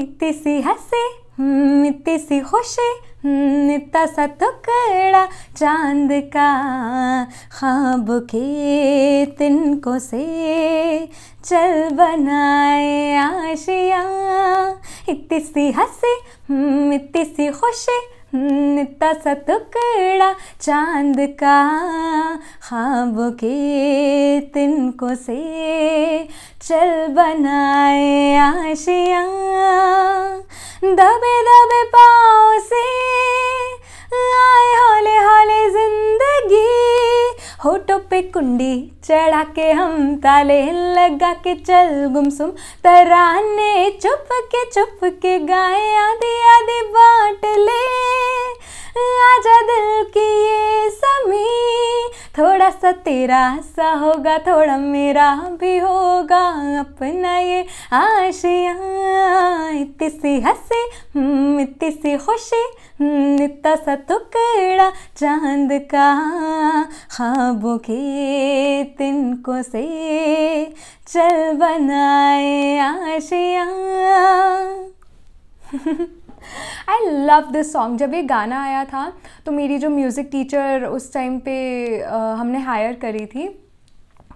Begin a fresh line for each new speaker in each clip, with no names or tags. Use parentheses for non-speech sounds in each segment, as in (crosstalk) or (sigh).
इतनी सी हंसी हम्म, इतनी सी खुशी हम्म, इतना सा टुकड़ा चांद का खाब के तिनको से चल बनाए आशिया इतनी सी हंसी हम्म, इतनी सी खुशी नित्ता सतुकड़ा चांद का ख्वाबों के तिनको से चल बनाए आशिया दबे दबे पाओ से आए हौले हौले जिंदगी होटो पे कुंडी चढ़ा के हम ताले लगा के चल गुमसुम तराने चुप के चुप के गाए आधी आधी बाट ले आजा दिल की ये समी थोड़ा सा तेरा सा होगा थोड़ा मेरा भी होगा अपना ये आशिया इतनी सी हंसी हम्म, इतनी सी खुशी हम्म, इतना सा टुकड़ा चांद का ख्वाबों के तिनको से चल बनाए आशिया (laughs) आई लव दिस सॉन्ग जब ये गाना आया था तो
मेरी जो म्यूज़िक टीचर उस टाइम पे आ, हमने हायर करी थी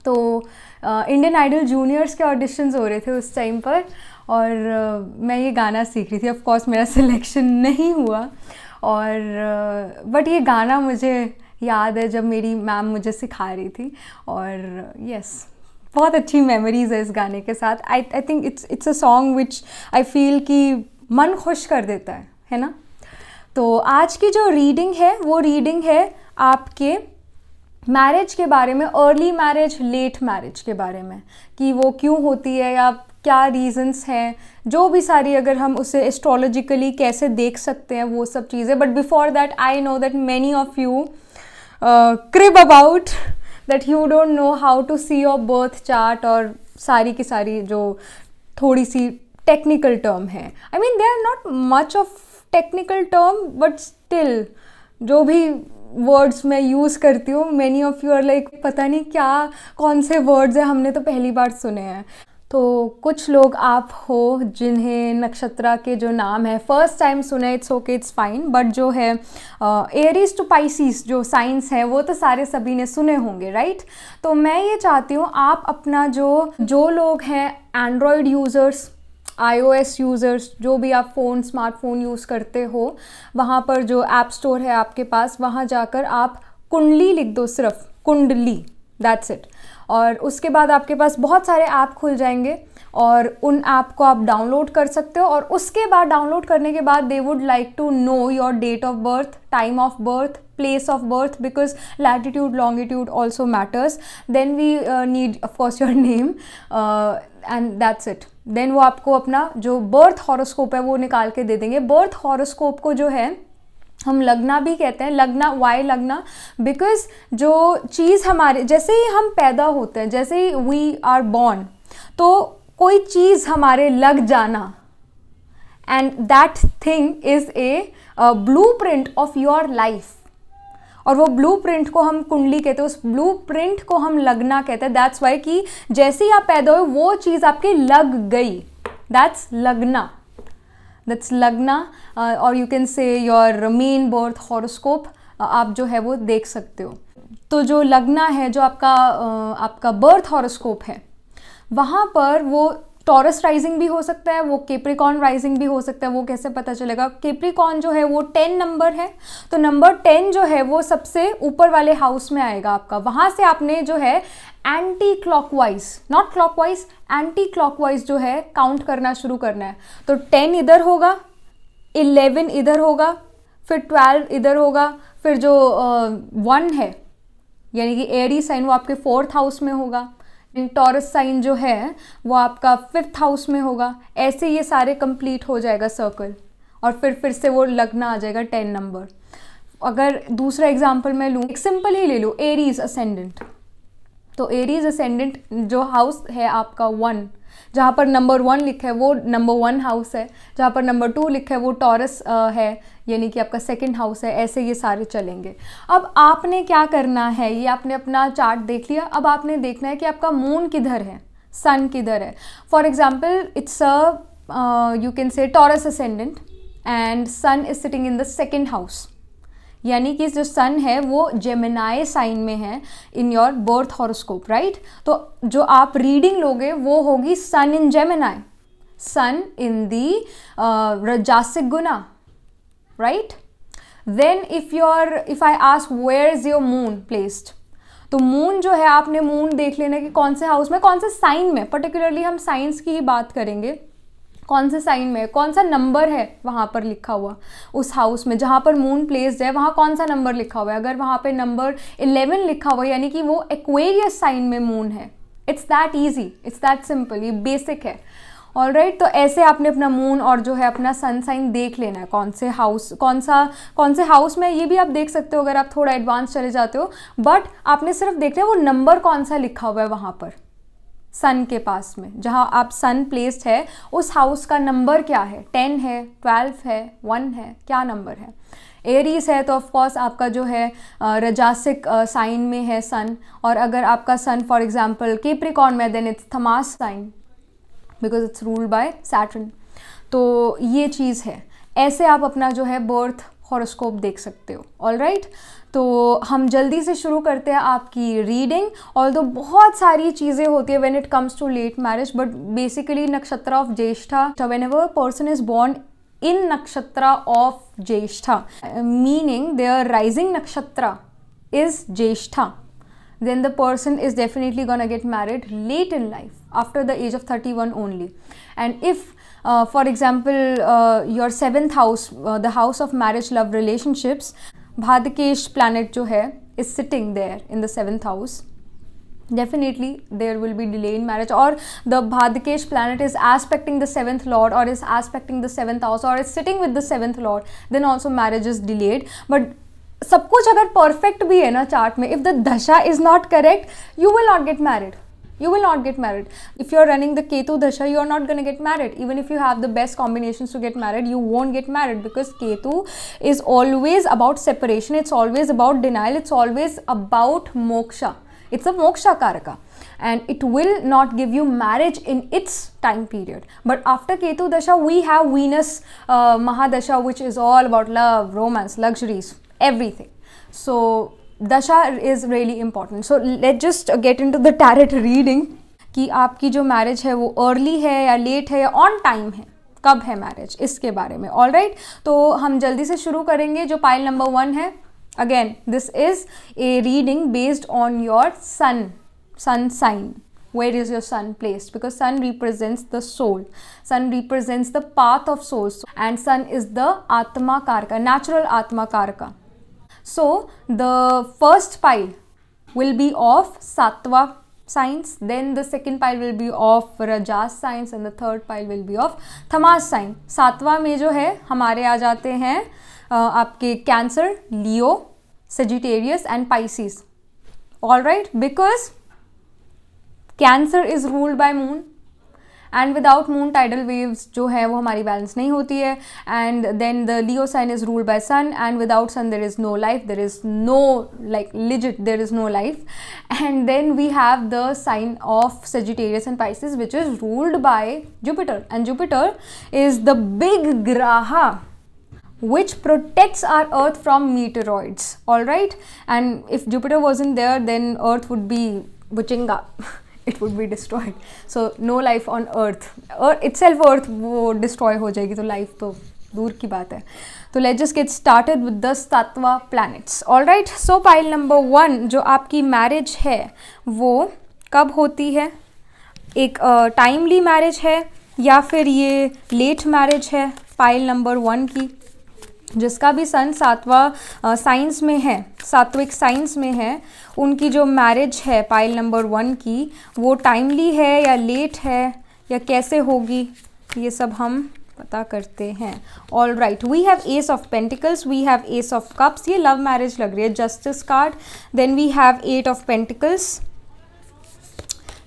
तो इंडियन आइडल जूनियर्स के ऑडिशंस हो रहे थे उस टाइम पर और मैं ये गाना सीख रही थी ऑफकोर्स मेरा सिलेक्शन नहीं हुआ और बट ये गाना मुझे याद है जब मेरी मैम मुझे सिखा रही थी और यस yes, बहुत अच्छी मेमोरीज है इस गाने के साथ I I think it's it's a song which I feel कि मन खुश कर देता है है ना तो आज की जो रीडिंग है वो रीडिंग है आपके मैरिज के बारे में अर्ली मैरिज लेट मैरिज के बारे में कि वो क्यों होती है या क्या रीजंस हैं जो भी सारी अगर हम उसे एस्ट्रोलॉजिकली कैसे देख सकते हैं वो सब चीज़ें but before that I know that many of you crib about that you don't know how to see your birth chart और सारी की सारी जो थोड़ी सी टेक्निकल टर्म है I mean they are not much of technical term but still जो भी words मैं यूज़ करती हूँ many of you are like पता नहीं क्या कौन से वर्ड्स हैं हमने तो पहली बार सुने हैं तो कुछ लोग आप हो जिन्हें नक्षत्रा के जो नाम है फर्स्ट टाइम सुने it's okay it's fine but जो है एरीज टू पाइसिस जो साइंस है वो तो सारे सभी ने सुने होंगे राइट तो मैं ये चाहती हूँ आप अपना जो जो लोग हैं एंड्रॉयड यूज़र्स आईओएस यूज़र्स जो भी आप फ़ोन स्मार्टफोन यूज़ करते हो वहाँ पर जो ऐप स्टोर है आपके पास वहाँ जाकर आप कुंडली लिख दो सिर्फ कुंडली दैट्स इट और उसके बाद आपके पास बहुत सारे ऐप खुल जाएंगे और उन ऐप को आप डाउनलोड कर सकते हो और उसके बाद डाउनलोड करने के बाद they would like to know your date of birth time of birth place of birth because latitude longitude also matters then we need of course your name and that's it then वो आपको अपना जो birth horoscope है वो निकाल के दे देंगे birth horoscope को जो है हम लगना भी कहते हैं लगना वाई लगना बिकॉज जो चीज़ हमारे जैसे ही हम पैदा होते हैं जैसे ही वी आर बॉर्न तो कोई चीज़ हमारे लग जाना and that thing is a blueprint of your life और वो ब्लू प्रिंट को हम कुंडली कहते हैं उस ब्लू प्रिंट को हम लगना कहते हैं दैट्स वाई कि जैसे ही आप पैदा हुए वो चीज़ आपके लग गई दैट्स लगना दैट्स लगना और you can say your main birth horoscope आप जो है वो देख सकते हो तो जो लगना है जो आपका uh, आपका बर्थ हॉरोस्कोप है वहाँ पर वो टॉरस राइजिंग भी हो सकता है वो केप्रिकॉन राइजिंग भी हो सकता है वो कैसे पता चलेगा केप्रिकॉन जो है वो टेन नंबर है तो नंबर टेन जो है वो सबसे ऊपर वाले हाउस में आएगा आपका वहाँ से आपने जो है anti clockwise not clockwise anti clockwise जो है काउंट करना शुरू करना है तो टेन इधर होगा इलेवन इधर होगा फिर ट्वेल्व इधर होगा फिर जो वन uh, है यानी कि एरी साइन वो आपके फोर्थ हाउस में होगा टॉरस साइन जो है वो आपका फिफ्थ हाउस में होगा ऐसे ये सारे कंप्लीट हो जाएगा सर्कल और फिर फिर से वो लगना आ जाएगा टेन नंबर अगर दूसरा एग्जाम्पल मैं लूँ एक सिंपल ही ले लूँ एरीज असेंडेंट तो एरीज असेंडेंट जो हाउस है आपका वन जहाँ पर नंबर वन लिखा है वो नंबर वन हाउस है जहाँ पर नंबर टू लिखा है वो टॉरस है यानी कि आपका सेकंड हाउस है ऐसे ये सारे चलेंगे अब आपने क्या करना है ये आपने अपना चार्ट देख लिया अब आपने देखना है कि आपका मून किधर है सन किधर है for example it's a you can say Taurus ascendant and sun is sitting in the second house यानी कि जो सन है वो जेमिनाय साइन में है in your birth horoscope right तो जो आप रीडिंग लोगे वो होगी sun in Gemini sun in the rajasic guna right then if your if I ask where is your moon placed तो मून जो है आपने मून देख लेना कि कौन से हाउस में कौन से साइन में पर्टिकुलरली हम साइंस की ही बात करेंगे कौन से साइन में कौन सा नंबर है वहाँ पर लिखा हुआ उस हाउस में जहाँ पर मून प्लेस्ड है वहाँ कौन सा नंबर लिखा हुआ है अगर वहाँ पे नंबर इलेवन लिखा हुआ है यानी कि वो एक्वेरियस साइन में मून है it's that easy it's that simple ये बेसिक है ऑल राइट तो ऐसे आपने अपना मून और जो है अपना सन साइन देख लेना है कौन से हाउस कौन सा कौन से हाउस में ये भी आप देख सकते हो अगर आप थोड़ा एडवांस चले जाते हो बट आपने सिर्फ देखना है वो नंबर कौन सा लिखा हुआ है वहाँ पर सन के पास में जहाँ आप सन प्लेस्ड है उस हाउस का नंबर क्या है टेन है ट्वेल्व है वन है क्या नंबर है एरीज है तो ऑफकोर्स आपका जो है रजासिक साइन में है सन और अगर आपका सन फॉर एग्जाम्पल केप्रिकॉन में then it's tamas sign because it's ruled by Saturn तो ये चीज़ है ऐसे आप अपना जो है बर्थ हॉरोस्कोप देख सकते हो ऑल राइट right? तो हम जल्दी से शुरू करते हैं आपकी रीडिंग और तो बहुत सारी चीज़ें होती है when it comes to late marriage but basically nakshatra of Jyeshtha whenever person is born in nakshatra of Jyeshtha meaning their rising nakshatra is Jyeshtha then the person is definitely gonna get married late in life after the age of 31 only and if uh, for example uh, your seventh house uh, the house of marriage love relationships badhakesh planet जो है is sitting there in the seventh house definitely there will be delay in marriage और the badhakesh planet is aspecting the seventh lord और is aspecting the seventh house और is sitting with the seventh lord then also marriage is delayed but सब कुछ अगर perfect भी है ना chart में if the dasha is not correct you will not get married you will not get married if you're running the ketu dasha you are not going to get married even if you have the best combinations to get married you won't get married because ketu is always about separation it's always about denial it's always about moksha it's a moksha karaka and it will not give you marriage in its time period but after ketu dasha we have venus uh, mahadasha which is all about love romance luxuries everything so dasha is really important so let just get into the tarot reading कि आपकी जो marriage है वो early है या late है या on time है कब है मैरिज इसके बारे में ऑल राइट right? तो हम जल्दी से शुरू करेंगे जो पाइल नंबर वन है again this is a reading based on your sun sun sign where is your sun placed because sun represents the soul sun represents the path of souls and sun is the atma karka natural atma karka So the first pile will be of satva signs then the second pile will be of Rajas signs and the third pile will be of tamas sign satva Satwa jo hai hamare aa jate hain uh, aapke cancer leo sagittarius and pisces all right because cancer is ruled by moon and without moon tidal waves जो है वो हमारी balance नहीं होती है and then the Leo sign is ruled by sun and without sun there is no life there is no like legit there is no life and then we have the sign of Sagittarius and Pisces which is ruled by Jupiter and Jupiter is the big graha which protects our earth from meteoroids all right and if jupiter wasn't there then earth would be butching up it would be destroyed so no life on earth और it self अर्थ वो destroy हो जाएगी तो life तो दूर की बात है तो let just get started with the सातवा planets all right so pile number one जो आपकी मैरिज है वो कब होती है एक टाइमली uh, मैरिज है या फिर ये लेट मैरिज है पाइल नंबर वन की जिसका भी सन सातवा साइंस में है सात्विक साइंस में है उनकी जो मैरिज है पाइल नंबर वन की वो टाइमली है या लेट है या कैसे होगी ये सब हम पता करते हैं all right we have ace of pentacles we have ace of cups ये लव मैरिज लग रही है justice card then we have eight of pentacles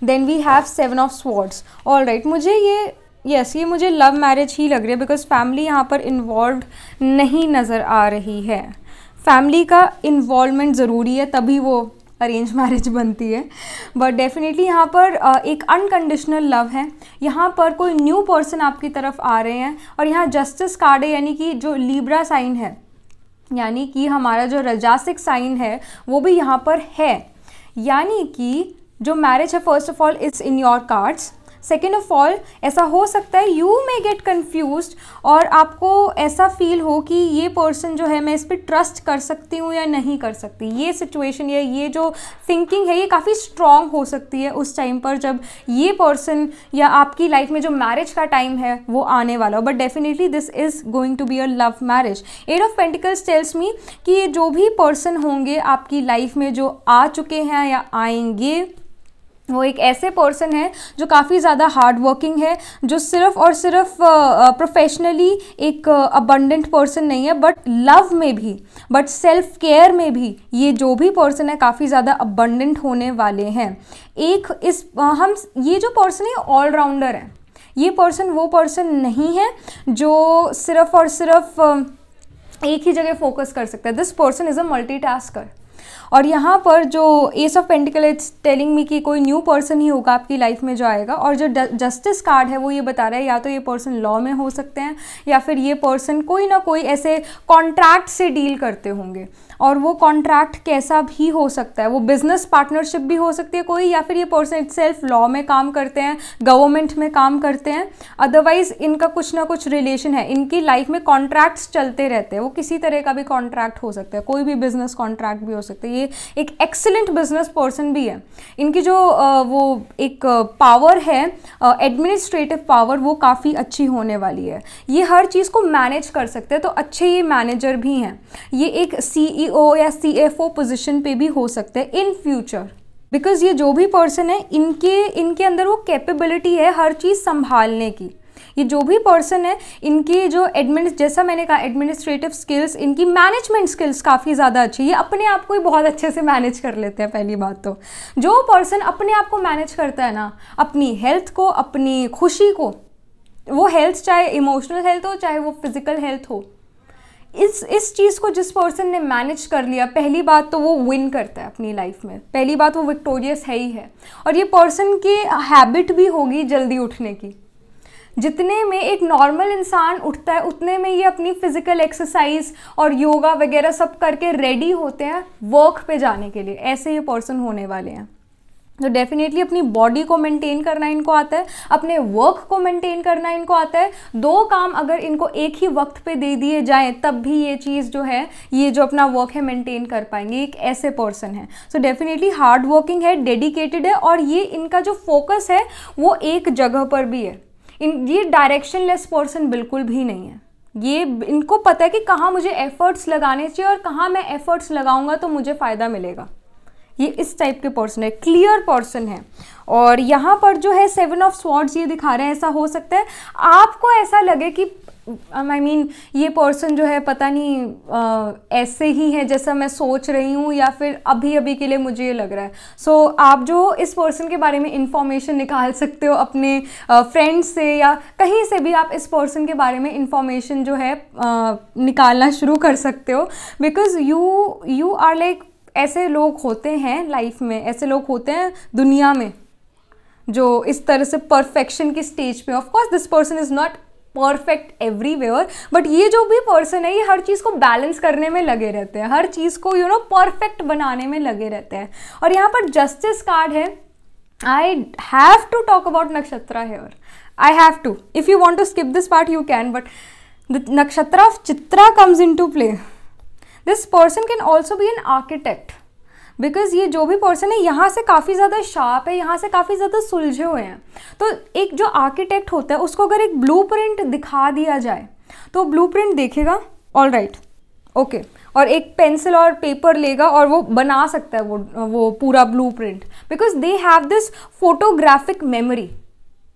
then we have seven of swords all right मुझे ये यस ये मुझे love marriage ही लग रही है बिकॉज फैमिली यहाँ पर इन्वॉल्व नहीं नज़र आ रही है फैमिली का इन्वॉल्वमेंट ज़रूरी है तभी वो अरेंज मैरिज (laughs) बनती है बट डेफिनेटली यहाँ पर एक अनकंडीशनल लव है यहाँ पर कोई न्यू पर्सन आपकी तरफ आ रहे हैं और यहाँ जस्टिस कार्ड है यानी कि जो लीब्रा साइन है यानी कि हमारा जो रजासिक साइन है वो भी यहाँ पर है यानी कि जो मैरिज है first of all is in your cards second of all ऐसा हो सकता है यू मे गेट कन्फ्यूज और आपको ऐसा फील हो कि ये पर्सन जो है मैं इस पर ट्रस्ट कर सकती हूँ या नहीं कर सकती ये सिचुएशन या ये जो थिंकिंग है ये काफ़ी स्ट्रॉन्ग हो सकती है उस टाइम पर जब ये पर्सन या आपकी लाइफ में जो मैरिज का टाइम है वो आने वाला हो but definitely this is going to be a love marriage eight of pentacles tells me कि ये जो भी पर्सन होंगे आपकी लाइफ में जो आ चुके हैं या आएंगे वो एक ऐसे पर्सन है जो काफ़ी ज़्यादा हार्ड वर्किंग है जो सिर्फ और सिर्फ प्रोफेशनली एक अबंडेंट पर्सन नहीं है बट लव में भी बट सेल्फ केयर में भी ये जो भी पर्सन है काफ़ी ज़्यादा अबंडेंट होने वाले हैं एक इस हम ये जो पर्सन है ऑलराउंडर है ये पर्सन वो पर्सन नहीं है जो सिर्फ और सिर्फ एक ही जगह फोकस कर सकता है this person is a multi और यहाँ पर जो ace of pentacle it's telling me कि कोई न्यू पर्सन ही होगा आपकी लाइफ में जो आएगा और जो जस्टिस कार्ड है वो ये बता रहा है या तो ये पर्सन लॉ में हो सकते हैं या फिर ये पर्सन कोई ना कोई ऐसे कॉन्ट्रैक्ट से डील करते होंगे और वो कॉन्ट्रैक्ट कैसा भी हो सकता है वो बिजनेस पार्टनरशिप भी हो सकती है कोई या फिर ये पर्सन इट लॉ में काम करते हैं गवर्नमेंट में काम करते हैं अदरवाइज इनका कुछ ना कुछ रिलेशन है इनकी लाइफ में कॉन्ट्रैक्ट्स चलते रहते हैं वो किसी तरह का भी कॉन्ट्रैक्ट हो सकता है कोई भी बिजनेस कॉन्ट्रैक्ट भी हो सकता है लिए एक एक्सेलेंट बिजनेस पर्सन भी है इनकी जो वो एक पावर है एडमिनिस्ट्रेटिव पावर वो काफ़ी अच्छी होने वाली है ये हर चीज़ को मैनेज कर सकते हैं तो अच्छे ये मैनेजर भी हैं ये एक सीईओ e या सीएफओ पोजिशन पे भी हो सकते हैं इन फ्यूचर बिकॉज़ ये जो भी पर्सन है इनके इनके अंदर वो कैपेबिलिटी है हर चीज़ संभालने की कि जो भी पर्सन है इनकी जो एडमिन जैसा मैंने कहा एडमिनिस्ट्रेटिव स्किल्स इनकी मैनेजमेंट स्किल्स काफ़ी ज़्यादा अच्छी ये अपने आप को ही बहुत अच्छे से मैनेज कर लेते हैं पहली बात तो जो पर्सन अपने आप को मैनेज करता है ना अपनी हेल्थ को अपनी खुशी को वो हेल्थ चाहे इमोशनल हेल्थ हो चाहे वो फिजिकल हेल्थ हो इस इस चीज़ को जिस पर्सन ने मैनेज कर लिया पहली बात तो वो विन करता है अपनी लाइफ में पहली बात वो विक्टोरियस है ही है और ये पर्सन की हैबिट भी होगी जल्दी उठने की जितने में एक नॉर्मल इंसान उठता है उतने में ये अपनी फिजिकल एक्सरसाइज और योगा वगैरह सब करके रेडी होते हैं वर्क पे जाने के लिए ऐसे ये पर्सन होने वाले हैं तो डेफिनेटली अपनी बॉडी को मेंटेन करना इनको आता है अपने वर्क को मेंटेन करना इनको आता है दो काम अगर इनको एक ही वक्त पे दे दिए जाएं तब भी ये चीज़ जो है ये जो अपना वर्क है मेंटेन कर पाएंगे एक ऐसे पर्सन है सो डेफिनेटली हार्ड वर्किंग है डेडिकेटेड है और ये इनका जो फोकस है वो एक जगह पर भी है इन ये डायरेक्शन लेस पर्सन बिल्कुल भी नहीं है ये इनको पता है कि कहाँ मुझे एफर्ट्स लगाने चाहिए और कहाँ मैं एफर्ट्स लगाऊंगा तो मुझे फ़ायदा मिलेगा ये इस टाइप के पर्सन है क्लियर पर्सन है और यहाँ पर जो है सेवन ऑफ स्वॉर्ड्स ये दिखा रहे हैं ऐसा हो सकता है आपको ऐसा लगे कि आई um, मीन ये पर्सन जो है पता नहीं uh, ऐसे ही है जैसा मैं सोच रही हूँ या फिर अभी अभी के लिए मुझे ये लग रहा है सो so, आप जो इस पर्सन के बारे में इंफॉर्मेशन निकाल सकते हो अपने फ्रेंड्स uh, से या कहीं से भी आप इस पर्सन के बारे में इंफॉर्मेशन जो है uh, निकालना शुरू कर सकते हो because you you are like ऐसे लोग होते हैं लाइफ में ऐसे लोग होते हैं दुनिया में जो इस तरह से परफेक्शन की स्टेज पे of course this person is not perfect everywhere but ये जो भी पर्सन है ये हर चीज़ को बैलेंस करने में लगे रहते हैं हर चीज़ को यू नो परफेक्ट बनाने में लगे रहते हैं और यहाँ पर जस्टिस कार्ड है I have to talk about nakshatra here I have to if you want to skip this part you can but the nakshatra of Chitra comes in to play this person can also be an architect because ये जो भी portion है यहाँ से काफ़ी ज़्यादा sharp है यहाँ से काफ़ी ज़्यादा सुलझे हुए हैं तो एक जो आर्किटेक्ट होता है उसको अगर एक ब्लू दिखा दिया जाए तो ब्लू देखेगा ऑल राइट ओके और एक पेंसिल और पेपर लेगा और वो बना सकता है वो वो पूरा blueprint because they have this photographic memory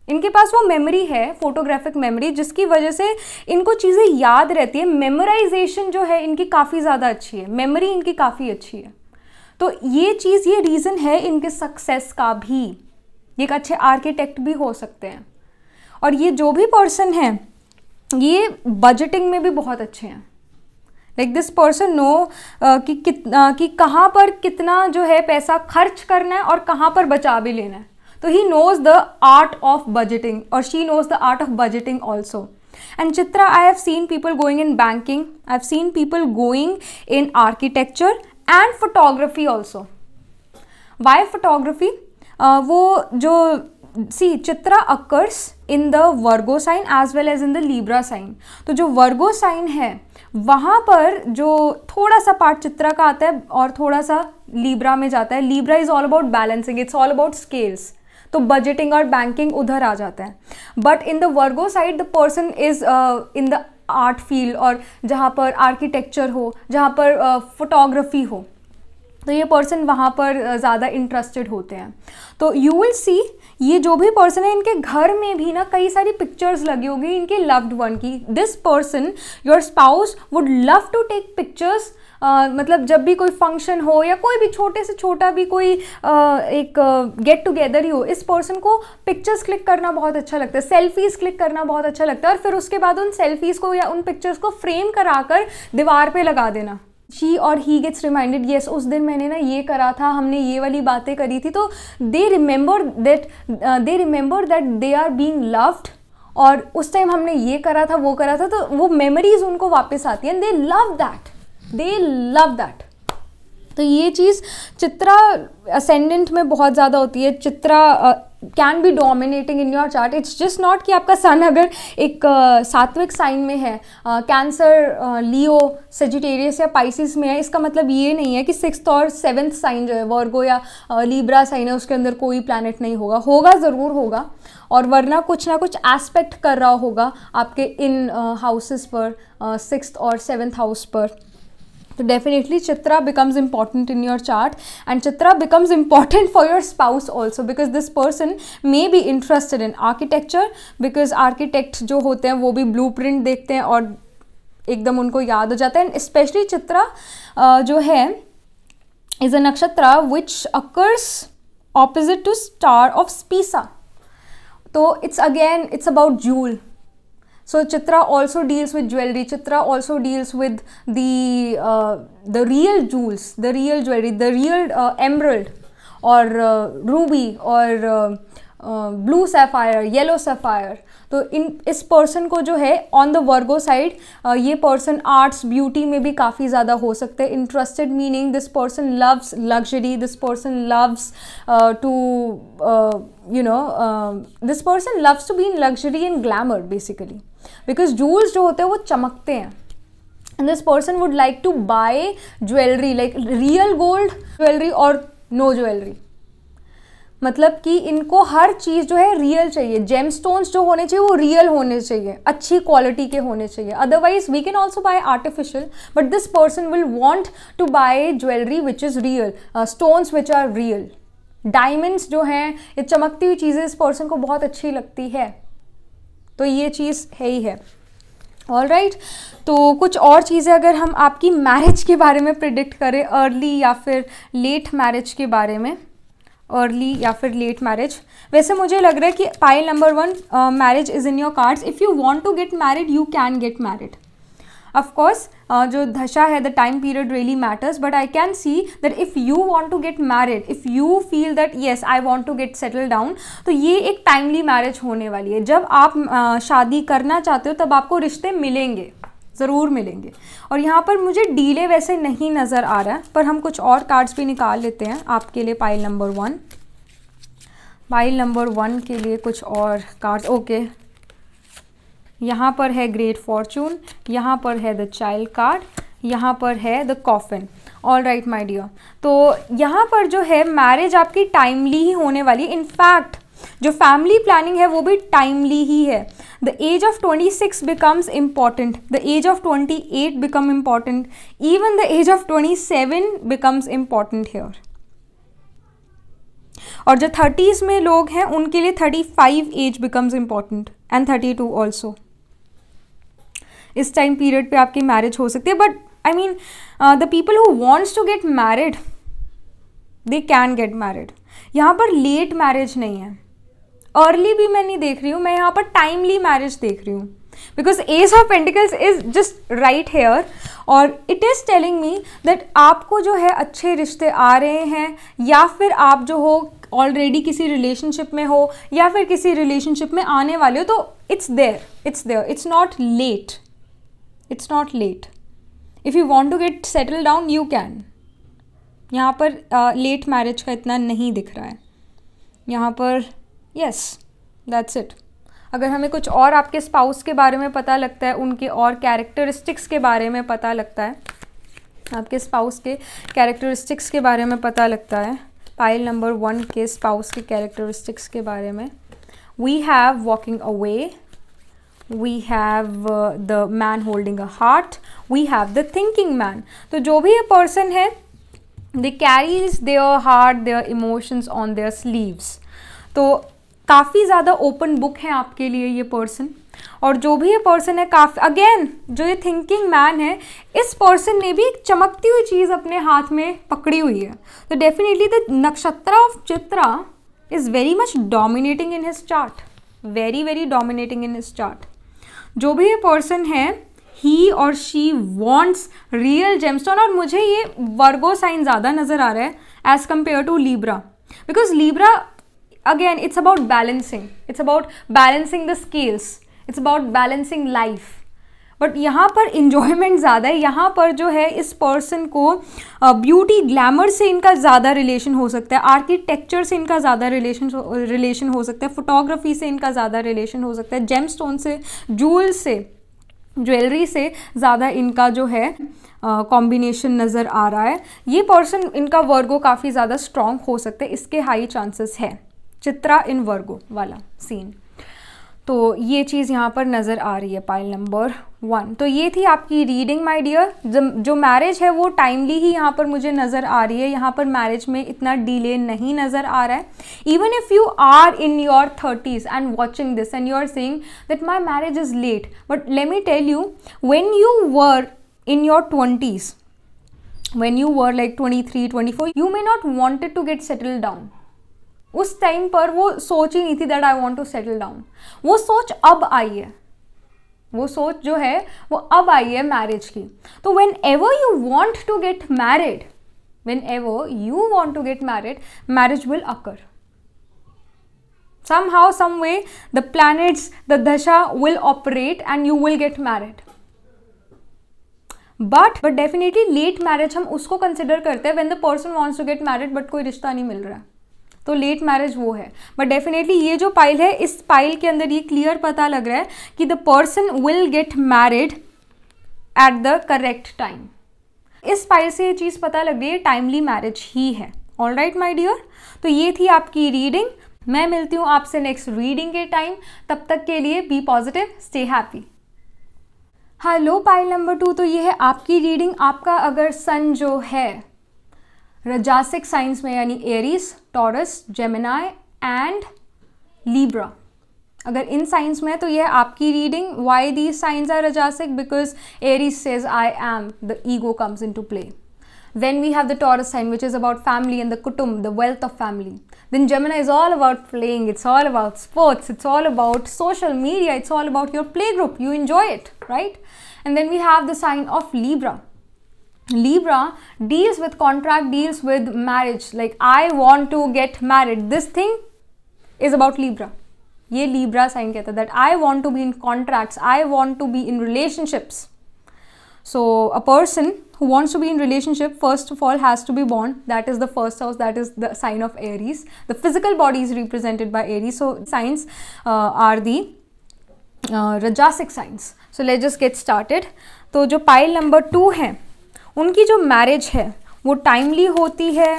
इनके पास वो मेमोरी है फोटोग्राफिक मेमोरी जिसकी वजह से इनको चीज़ें याद रहती है मेमोराइजेशन जो है इनकी काफ़ी ज़्यादा अच्छी है मेमोरी इनकी काफ़ी अच्छी है तो ये चीज़ ये रीज़न है इनके सक्सेस का भी ये एक अच्छे आर्किटेक्ट भी हो सकते हैं और ये जो भी पर्सन है ये बजटिंग में भी बहुत अच्छे हैं लाइक दिस पर्सन नो कि कितना कि कहाँ पर कितना जो है पैसा खर्च करना है और कहाँ पर बचा भी लेना है तो he knows the art of budgeting और she knows the art of budgeting also and Chitra I have seen people going in banking I have seen people going in architecture and photography also why photography वो जो सी Chitra occurs in the Virgo sign as well as in the Libra sign तो जो वर्गो sign है वहाँ पर जो थोड़ा सा पार्ट चित्रा का आता है और थोड़ा सा लीब्रा में जाता है Libra is all about balancing it's all about scales तो बजटिंग और बैंकिंग उधर आ जाता है but in the Virgo side the person is in the art field और जहाँ पर आर्किटेक्चर हो जहाँ पर फोटोग्राफी हो तो ये पर्सन वहाँ पर ज़्यादा इंटरेस्टेड होते हैं तो यू विल सी ये जो भी पर्सन है इनके घर में भी ना कई सारी पिक्चर्स लगी होगी इनके लव्ड वन की this person your spouse would love to take pictures आ, मतलब जब भी कोई फंक्शन हो या कोई भी छोटे से छोटा भी कोई आ, एक गेट टुगेदर ही हो इस पर्सन को पिक्चर्स क्लिक करना बहुत अच्छा लगता है सेल्फीज़ क्लिक करना बहुत अच्छा लगता है और फिर उसके बाद उन सेल्फीज़ को या उन पिक्चर्स को फ्रेम करा कर दीवार पर लगा देना शी और ही गेट्स रिमाइंडेड येस उस दिन मैंने ना ये करा था हमने ये वाली बातें करी थी तो they remember that they remember that they are being loved और उस टाइम हमने ये करा था वो करा था तो वो मेमोरीज उनको वापस आती है and they love that they love that तो ये चीज़ चित्रा असेंडेंट में बहुत ज़्यादा होती है Chitra can be dominating in your chart it's just not कि आपका सन अगर एक uh, सात्विक साइन में है कैंसर लियो सेजिटेरियस या पाइसिस में है इसका मतलब ये नहीं है कि सिक्स और सेवन्थ साइन जो है वर्गो या लीब्रा uh, साइन है उसके अंदर कोई प्लानट नहीं होगा होगा ज़रूर होगा और वरना कुछ ना कुछ एस्पेक्ट कर रहा होगा आपके इन हाउसेस uh, पर सिक्स और सेवन्थ हाउस पर तो definitely Chitra becomes important in your chart and Chitra becomes important for your spouse also because this person may be interested in architecture because architect जो होते हैं वो भी ब्लू प्रिंट देखते हैं और एकदम उनको याद हो जाता है एंड स्पेशली चित्रा जो है is a nakshatra which occurs opposite to star of Spica तो it's again it's about jewel So Chitra also deals with jewelry. Chitra also deals with the uh, the real jewels, the real jewelry, the real uh, emerald or uh, ruby or blue sapphire yellow sapphire तो इन इस person को जो है on the Virgo side ये person arts beauty में भी काफ़ी ज़्यादा हो सकते हैं interested meaning this person loves luxury this person loves to you know this person loves to be in luxury and glamour basically because jewels जो होते हैं वो चमकते हैं and this person would like to buy jewellery like real gold jewellery और no jewellery मतलब कि इनको हर चीज़ जो है रियल चाहिए जेम स्टोन्स जो होने चाहिए वो रियल होने चाहिए अच्छी क्वालिटी के होने चाहिए otherwise we can also buy artificial but this person will want to buy jewellery which is real stones which are real diamonds जो हैं ये चमकती हुई चीज़ें इस पर्सन को बहुत अच्छी लगती है तो ये चीज़ है ही है ऑल राइट right. तो कुछ और चीज़ें अगर हम आपकी मैरिज के बारे में प्रिडिक्ट करें अर्ली या फिर लेट मैरिज के बारे में अर्ली या फिर लेट मैरिज वैसे मुझे लग रहा है कि pile number one marriage is in your cards if you want to get married you can get married of course uh, जो दशा है the time period really matters but I can see that if you want to get married if you feel that yes I want to get settle down तो ये एक timely marriage होने वाली है जब आप uh, शादी करना चाहते हो तब आपको रिश्ते मिलेंगे ज़रूर मिलेंगे और यहाँ पर मुझे डीले वैसे नहीं नज़र आ रहा है पर हम कुछ और कार्ड्स भी निकाल लेते हैं आपके लिए pile number one pile number one के लिए कुछ और कार्ड ओके यहाँ पर है ग्रेट फॉर्चून यहाँ पर है द चाइल्ड कार्ड यहाँ पर है the coffin all right my dear तो यहाँ पर जो है मैरिज आपकी टाइमली ही होने वाली इनफैक्ट जो फैमिली प्लानिंग है वो भी टाइमली ही है the age of 26 becomes important the age of 28 become important even the age of 27 becomes important here और जो थर्टीज़ में लोग हैं उनके लिए 35 age becomes important and 32 too also इस टाइम पीरियड पे आपकी मैरिज हो सकती है but I mean the people who wants to get married they can get married यहाँ पर लेट मैरिज नहीं है अर्ली भी मैं नहीं देख रही हूँ मैं यहाँ पर टाइमली मैरिज देख रही हूँ because ace of pentacles is just right here और it is telling me that आपको जो है अच्छे रिश्ते आ रहे हैं या फिर आप जो हो ऑलरेडी किसी रिलेशनशिप में हो या फिर किसी रिलेशनशिप में आने वाले हो तो it's there it's there it's not late it's not late if you want to get settle down you can यहाँ पर लेट uh, मैरिज का इतना नहीं दिख रहा है यहाँ पर यस दैट्स इट अगर हमें कुछ और आपके स्पाउस के बारे में पता लगता है उनके और कैरेक्टरिस्टिक्स के बारे में पता लगता है आपके स्पाउस के कैरेक्टरिस्टिक्स के बारे में पता लगता है पाइल नंबर वन के स्पाउस के कैरेक्टरिस्टिक्स के बारे में we have walking away we have uh, the man holding a heart we have the thinking man तो जो भी ये person है they carries their heart their emotions on their sleeves तो काफ़ी ज़्यादा ओपन बुक hai आपके लिए ये पर्सन और जो भी ये पर्सन है काफ़ी अगेन जो ये थिंकिंग मैन है इस पर्सन ने भी एक चमकती हुई चीज़ अपने हाथ में पकड़ी हुई है तो definitely the nakshatra of Chitra is very much dominating in his chart very very dominating in his chart जो भी ये पर्सन है ही और शी वॉन्ट्स रियल जेमस्टोन और मुझे ये वर्गो साइन ज़्यादा नज़र आ रहा है as compare to Libra because Libra again it's about balancing it's about balancing the scales it's about balancing life but यहाँ पर इन्जॉयमेंट ज़्यादा है यहाँ पर जो है इस पर्सन को ब्यूटी ग्लैमर से इनका ज़्यादा रिलेशन हो सकता है आर्किटेक्चर से इनका ज़्यादा रिलेशन रिलेशन हो सकता है फोटोग्राफी से इनका ज़्यादा रिलेशन हो सकता है जेम स्टोन से जूल से ज्वेलरी से ज़्यादा इनका जो है कॉम्बिनेशन नज़र आ रहा है ये पर्सन इनका वर्गो काफ़ी ज़्यादा स्ट्रॉन्ग हो सकता है इसके हाई चांसेस है चित्रा इन वर्गो वाला सीन तो ये चीज़ यहाँ पर नज़र आ रही है पाइल नंबर वन तो ये थी आपकी रीडिंग माय डियर जो मैरिज है वो टाइमली ही यहाँ पर मुझे नज़र आ रही है यहाँ पर मैरिज में इतना डिले नहीं नज़र आ रहा है even if you are in your thirties and watching this and you are saying that my marriage is late but let me tell you when you were in your twenties when you were like twenty three you may not wanted to get settle down उस time पर वो सोच ही नहीं थी that I want to settle down वो सोच अब आई है वो सोच जो है वो अब आई है मैरिज की तो whenever you want to get married whenever you want to get married marriage will occur how some way the planets the dasha will operate and you will get married but but definitely late marriage हम उसको consider करते हैं when the person wants to get married but कोई रिश्ता नहीं मिल रहा है तो लेट मैरिज वो है बट डेफिनेटली ये जो पाइल है इस पाइल के अंदर ये क्लियर पता लग रहा है कि the person will get married at the correct time इस पाइल से ये चीज़ पता लग रही है टाइमली मैरिज ही है ऑल राइट माई डियर तो ये थी आपकी रीडिंग मैं मिलती हूँ आपसे नेक्स्ट रीडिंग के टाइम तब तक के लिए be positive stay happy hello pile number two तो ये है आपकी रीडिंग आपका अगर सन जो है रजासिक साइंस में यानी Aries Taurus Gemini and Libra अगर इन साइंस में है तो यह आपकी reading why the signs are rajasic because Aries says I am the ego comes in to play then we have the Taurus sign which is about family and the kutumb the wealth of family then Gemini is all about playing it's all about sports it's all about social media it's all about your play group you enjoy it right and then we have the sign of Libra Libra deals with contract, deals with marriage. Like, I want to get married. This thing is about Libra. ये Libra sign कहता है that I want to be in contracts I want to be in relationships so a person who wants to be in relationship first of all has to be born that is the first house that is the sign of aries the physical body is represented by aries so signs uh, are the uh, rajasic signs so let's just get started तो जो number two to है उनकी जो marriage है वो timely होती है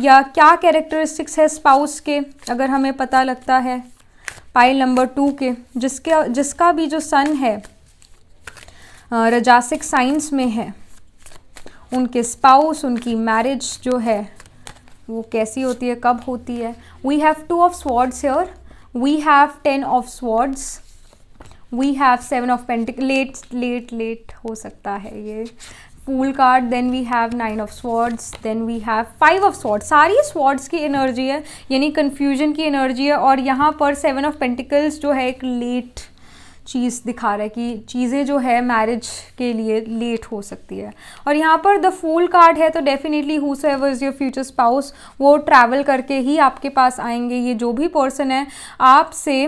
या क्या कैरेक्टरिस्टिक्स है स्पाउस के अगर हमें पता लगता है पाइल नंबर टू के जिसके जिसका भी जो सन है रजासिक साइंस में है उनके स्पाउस उनकी मैरिज जो है वो कैसी होती है कब होती है we have two of swords here we have ten of swords we have seven of pentacle late late late हो सकता है ये fool card then we have nine of swords then we have five of swords सारी swords की energy है यानी confusion की energy है और यहाँ पर सेवन ऑफ पेंटिकल्स जो है एक लेट चीज़ दिखा रहा है कि चीज़ें जो है मैरिज के लिए लेट हो सकती है और यहाँ पर द फूल कार्ड है तो definitely who is your future spouse वो ट्रैवल करके ही आपके पास आएंगे ये जो भी पर्सन है आपसे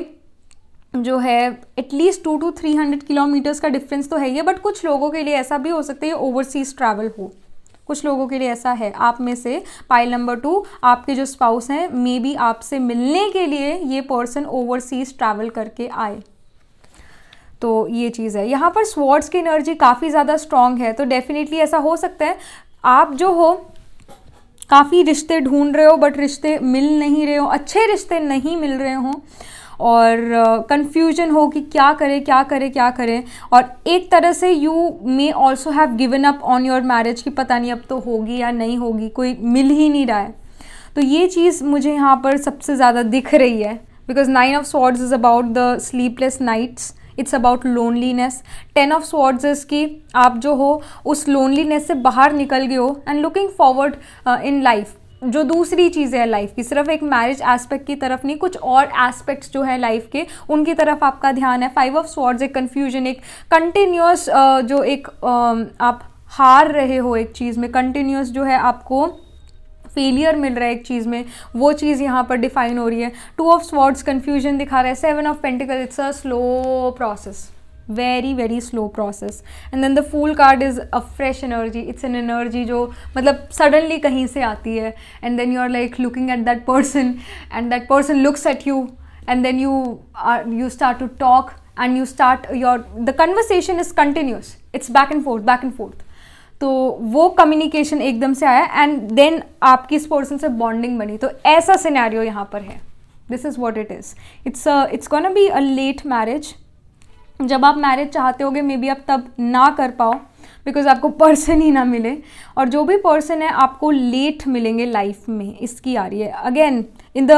जो है at least two two three hundred kilometres का डिफरेंस तो है ही है बट कुछ लोगों के लिए ऐसा भी हो सकता है ओवरसीज ट्रैवल हो कुछ लोगों के लिए ऐसा है आप में से पाइल नंबर टू आपके जो स्पाउस हैं मे बी आपसे मिलने के लिए ये पर्सन ओवरसीज ट्रैवल करके आए तो ये चीज़ है यहाँ पर स्वॉर्ड्स की एनर्जी काफ़ी ज़्यादा स्ट्रांग है तो डेफिनेटली ऐसा हो सकता है आप जो हो काफ़ी रिश्ते ढूंढ रहे हो बट रिश्ते मिल नहीं रहे हो अच्छे रिश्ते नहीं मिल रहे हों और कन्फ्यूजन uh, हो कि क्या करें क्या करें क्या करें और एक तरह से you may also have given up on your marriage कि पता नहीं अब तो होगी या नहीं होगी कोई मिल ही नहीं रहा है तो ये चीज़ मुझे यहाँ पर सबसे ज़्यादा दिख रही है because nine of swords is about the sleepless nights it's about loneliness ten of swords is कि आप जो हो उस लोनलीनेस से बाहर निकल गए हो and looking forward in life जो दूसरी चीज़ें हैं लाइफ की सिर्फ एक मैरिज एस्पेक्ट की तरफ नहीं कुछ और एस्पेक्ट्स जो है लाइफ के उनकी तरफ आपका ध्यान है फाइव ऑफ स्वॉर्ड्स एक कन्फ्यूजन एक कंटिन्यूस जो एक आप हार रहे हो एक चीज़ में कंटिन्यूस जो है आपको फेलियर मिल रहा है एक चीज़ में वो चीज़ यहाँ पर डिफाइन हो रही है टू ऑफ स्वॉर्ड्स कन्फ्यूजन दिखा रहा है seven of pentacle it's a slow process very very slow process and then the fool card is a fresh energy it's an energy जो मतलब सडनली कहीं से आती है and then you are like looking at that person and that person looks at you and then you are you start to talk and you start your the conversation is continuous it's back and forth back and forth तो वो communication एकदम से आया and then आपकी इस person से bonding बनी तो ऐसा सिनेरियो यहाँ पर है this is what it is it's it's gonna be a late marriage जब आप मैरिज चाहते होगे मे बी आप तब ना कर पाओ बिकॉज आपको पर्सन ही ना मिले और जो भी पर्सन है आपको लेट मिलेंगे लाइफ में इसकी आ रही है again in the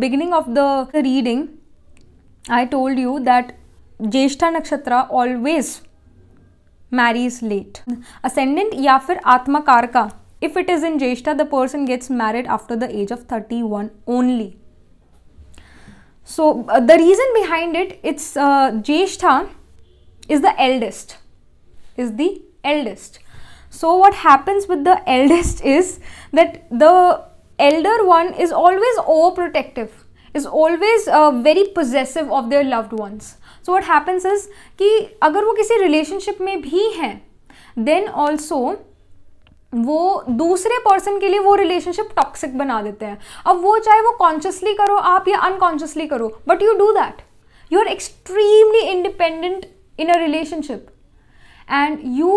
beginning of the reading I told you that Jyeshtha nakshatra always marries late ascendant या फिर आत्माकार का if it is in Jyeshtha the person gets married after the age of thirty one only So uh, the reason behind it, it's uh, Jeshtha is the eldest, is the eldest. So what happens with the eldest (laughs) is that the elder one is always overprotective, is always uh, very possessive of their loved ones. So what happens is कि अगर वो किसी relationship में भी हैं, then also वो दूसरे person के लिए वो रिलेशनशिप टॉक्सिक बना देते हैं अब वो चाहे वो कॉन्शियसली करो आप या अनकॉन्शियसली करो but you do that you are extremely independent in a relationship and you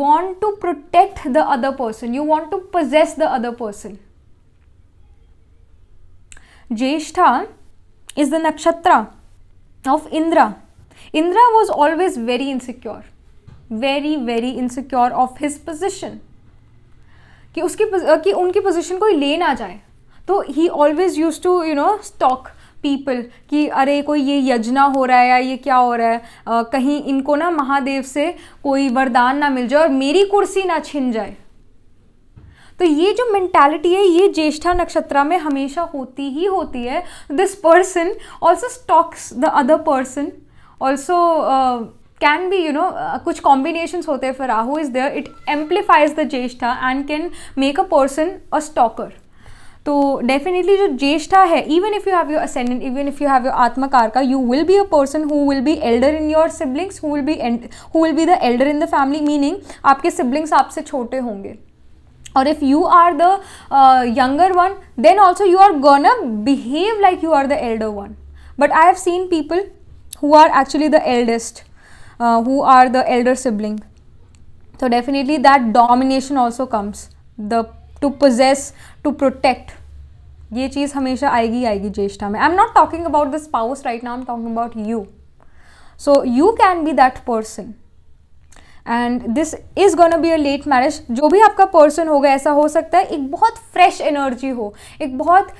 want to protect the other person you want to possess the other person Jyeshtha is the nakshatra of Indra Indra was always very insecure very very insecure of his position कि उसकी कि उनकी position कोई ले ना जाए तो ही always use to you know stalk people कि अरे कोई ये यजना हो रहा है या ये क्या हो रहा है आ, कहीं इनको ना महादेव से कोई वरदान ना मिल जाए और मेरी कुर्सी ना छिन जाए तो ये जो मेंटेलिटी है ये ज्येष्ठा नक्षत्रा में हमेशा होती ही होती है this person also stalks the other person also can be you know कुछ कॉम्बिनेशन होते हैं फिर Rahu is there it amplifies the Jyeshtha and can make a person a stalker तो डेफिनेटली जो ज्येष्ठा है even if you have your ascendant even if you have your atmakaraka का you will be a person who will be elder in your siblings who will be who will B the elder in the family meaning आपके siblings आपसे छोटे होंगे और if you are the younger one then also you are gonna behave like you are the elder one but I have seen people who are actually the eldest uh, who are the elder sibling so definitely that domination also comes the to possess to protect ये चीज़ हमेशा आएगी आएगी ज्येष्ठा में I am not talking about this spouse right now am talking about you so you can be that person and this is gonna be a late marriage जो भी आपका person होगा ऐसा हो सकता है एक बहुत फ्रेश एनर्जी हो एक बहुत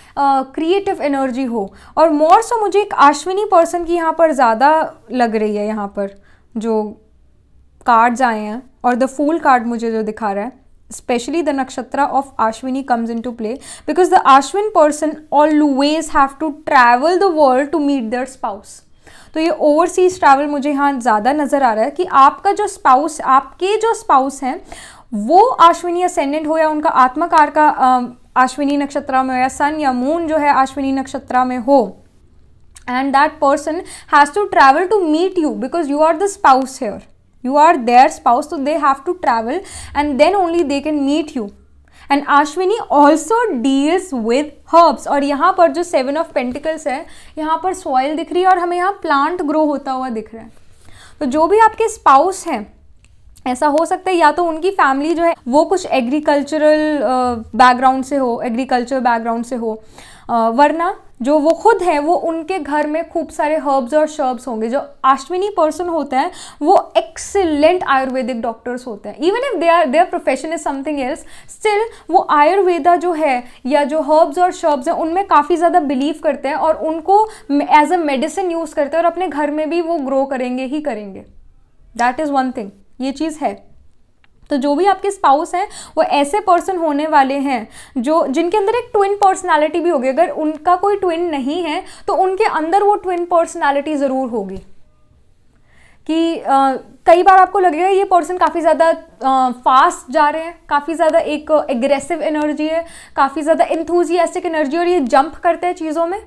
क्रिएटिव uh, एनर्जी हो और मोर सो मुझे एक आश्विनी पर्सन की यहाँ पर ज़्यादा लग रही है यहाँ पर जो कार्ड्स आए हैं और द फूल कार्ड मुझे जो दिखा रहा है specially the nakshatra of Ashwini comes in to play because the Ashwin person always have to travel the world to meet their spouse तो ये ओवरसीज ट्रैवल मुझे यहाँ ज़्यादा नज़र आ रहा है कि आपका जो स्पाउस आपके जो स्पाउस हैं वो आश्विनी असेंडेंट हो या उनका आत्माकार का आश्विनी नक्षत्रा में हो या सन या मून जो है आश्विनी नक्षत्रा में हो and that person has to travel to meet you because you are the spouse here you are their spouse so they have to travel and then only they can meet you and ashwini also deals with herbs और यहाँ पर जो seven of pentacles है यहाँ पर soil दिख रही है और हमें यहाँ plant grow होता हुआ दिख रहा है तो जो भी आपके स्पाउस हैं ऐसा हो सकता है या तो उनकी फैमिली जो है वो कुछ एग्रीकल्चरल बैकग्राउंड से हो एग्रीकल्चर बैकग्राउंड से हो वरना जो वो खुद है वो उनके घर में खूब सारे हर्ब्स और शर्ब्स होंगे जो आश्विनी पर्सन होते हैं वो एक्सेलेंट आयुर्वेदिक डॉक्टर्स होते हैं even if they are their profession is something else still वो आयुर्वेदा जो है या जो हर्ब्स और शर्ब्स हैं उनमें काफ़ी ज़्यादा बिलीव करते हैं और उनको एज अ मेडिसिन यूज़ करते हैं और अपने घर में भी वो ग्रो करेंगे ही करेंगे दैट इज़ वन थिंग ये चीज़ है तो जो भी आपके स्पाउस हैं वो ऐसे पर्सन होने वाले हैं जो जिनके अंदर एक ट्विन पर्सनैलिटी भी होगी अगर उनका कोई ट्विन नहीं है तो उनके अंदर वो ट्विन पर्सनैलिटी ज़रूर होगी कि आ, कई बार आपको लगेगा ये पर्सन काफ़ी ज़्यादा फास्ट जा रहे हैं काफ़ी ज़्यादा एक एग्रेसिव एनर्जी है काफ़ी ज़्यादा इंथूजियास्टिक एनर्जी और ये जंप करते हैं चीज़ों में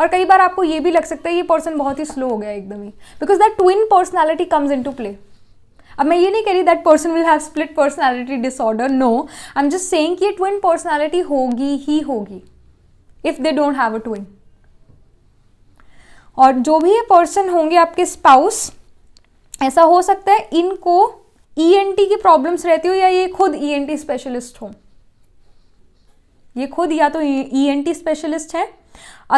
और कई बार आपको ये भी लग सकता है ये पर्सन बहुत ही स्लो हो गया एकदम ही because that twin personality comes in to play अब मैं ये नहीं कह रही that person will have split personality disorder no I am just saying कि ये ट्विन पर्सनैलिटी होगी ही होगी if they don't have a twin और जो भी ये पर्सन होंगे आपके स्पाउस ऐसा हो सकता है इनको टी e की प्रॉब्लम्स रहती हो या ये खुद टी स्पेशलिस्ट हो ये खुद या तो टी स्पेशलिस्ट है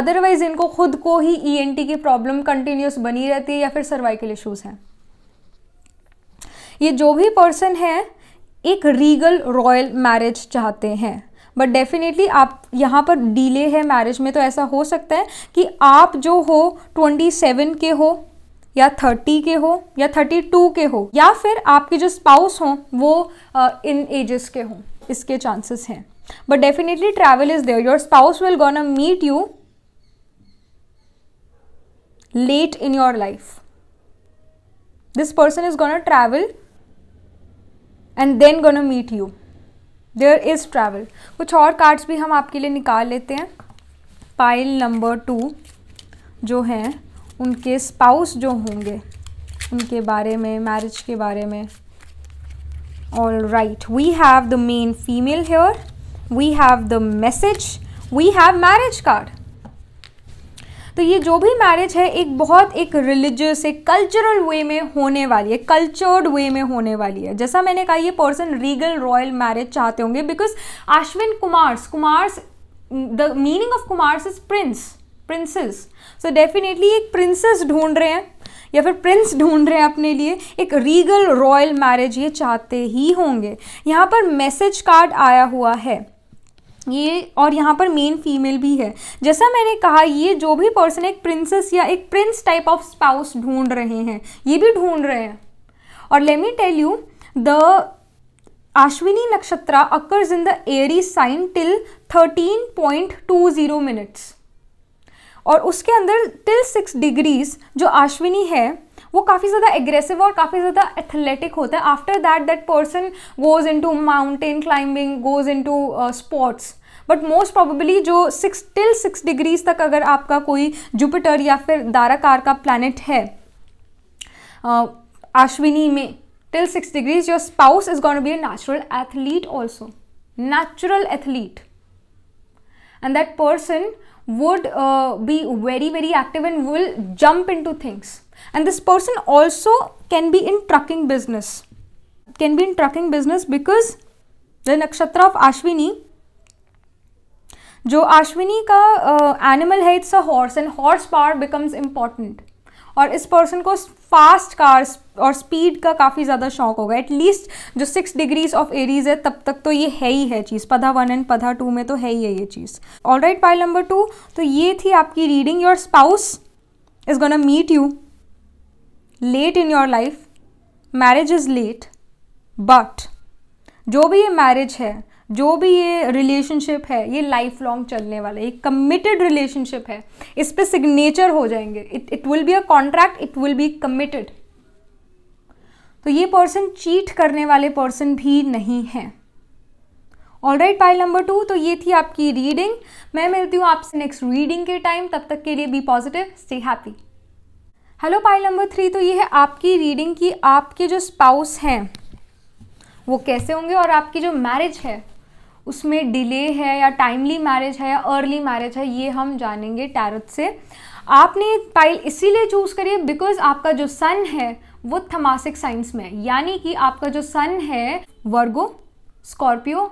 अदरवाइज इनको खुद को ही टी e की प्रॉब्लम कंटिन्यूस बनी रहती है या फिर सर्वाइकल इश्यूज हैं ये जो भी पर्सन है एक रीगल रॉयल मैरिज चाहते हैं बट डेफिनेटली आप यहाँ पर डिले है मैरिज में तो ऐसा हो सकता है कि आप जो हो ट्वेंटी सेवन के हो या थर्टी के हो या थर्टी टू के हो या फिर आपके जो स्पाउस हों वो इन uh, एजेस के हों इसके चांसेस हैं but definitely travel is there your spouse will gonna meet you late in your life this person is gonna travel and then gonna meet you there is travel कुछ और cards भी हम आपके लिए निकाल लेते हैं pile number to जो हैं उनके स्पाउस जो होंगे उनके बारे में मैरिज के बारे में all right we have the main female here we have the message we have marriage card तो ये जो भी मैरिज है एक बहुत एक रिलीजियस एक कल्चरल वे में होने वाली है कल्चर्ड वे में होने वाली है जैसा मैंने कहा ये पर्सन रीगल रॉयल मैरिज चाहते होंगे because Ashwin Kumars Kumars the meaning of Kumars is prince princess so definitely एक प्रिंसेस ढूंढ रहे हैं या फिर प्रिंस ढूंढ रहे हैं अपने लिए एक रीगल रॉयल मैरिज ये चाहते ही होंगे यहाँ पर मैसेज कार्ड आया हुआ है ये और यहाँ पर मेन फीमेल भी है जैसा मैंने कहा ये जो भी पर्सन एक प्रिंसेस या एक प्रिंस टाइप ऑफ स्पाउस ढूंढ रहे हैं ये भी ढूंढ रहे हैं और let me tell you the Ashwini nakshatra occurs in the Aries sign till 13.20 minutes और उसके अंदर टिल सिक्स डिग्रीज जो आश्विनी है वो काफ़ी ज़्यादा एग्रेसिव और काफ़ी ज़्यादा एथलेटिक होता है after that that person goes into mountain climbing goes into sports but most probably जो सिक्स टिल सिक्स डिग्रीज तक अगर आपका कोई जुपिटर या फिर दाराकार का प्लानट है आश्विनी uh, में till six degrees your spouse is gonna be a natural athlete also natural athlete and that person would be very very active and will jump in to things and this person also can be in trucking business can be in trucking business because the nakshatra of Ashwini जो आश्विनी का animal है it's a horse and horse power becomes important और इस person को fast car और speed का काफ़ी ज़्यादा शौक होगा एटलीस्ट जो सिक्स डिग्रीज ऑफ एरीज है तब तक तो ये है ही है चीज़ pada one and pada two में तो है ही है ये चीज़ all right pile number two तो ये थी आपकी reading your spouse is gonna meet you late in your life marriage is late but जो भी ये मैरिज है जो भी ये रिलेशनशिप है ये लाइफ लॉन्ग चलने वाला ये कमिटेड रिलेशनशिप है इस पर सिग्नेचर हो जाएंगे it it will be a contract it will be committed तो ये पर्सन चीट करने वाले पर्सन भी नहीं है all right pile number two तो ये थी आपकी रीडिंग मैं मिलती हूँ आपसे नेक्स्ट रीडिंग के टाइम तब तक के लिए be positive stay happy hello pile number three तो ये है आपकी रीडिंग की आपके जो स्पाउस हैं वो कैसे होंगे और आपकी जो मैरिज है उसमें डिले है या टाइमली मैरिज है या अर्ली मैरिज है ये हम जानेंगे टैरथ से आपने पाइल इसीलिए चूज़ करिए बिकॉज आपका जो सन है वो थमासिक साइंस में है यानी कि आपका जो सन है Virgo Scorpio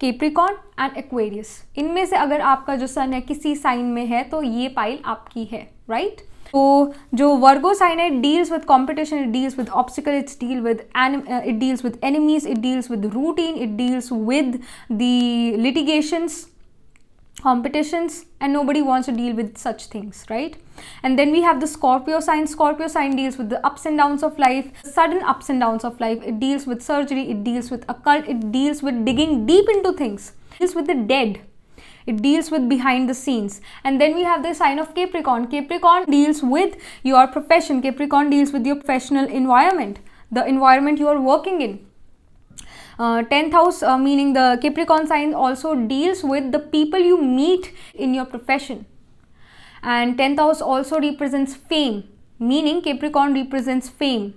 Capricorn and Aquarius इनमें से अगर आपका जो सन है किसी साइन में है तो ये पाइल आपकी है राइट right? तो जो Virgo sign it deals with competition it deals with obstacle it's deal with it deals with enemies it deals with routine it deals with the litigations competitions and nobody wants to deal with such things right and then we have the scorpio sign scorpio sign deals with the ups and downs of life sudden ups and downs of life it deals with surgery it deals with occult it deals with digging deep into things it deals with the dead it deals with behind the scenes. And then we have the sign of Capricorn. Capricorn deals with your profession. Capricorn deals with your professional environment, the environment you are working in. 10th uh, house uh, meaning the Capricorn sign also deals with the people you meet in your profession. And 10th house also represents fame, meaning Capricorn represents fame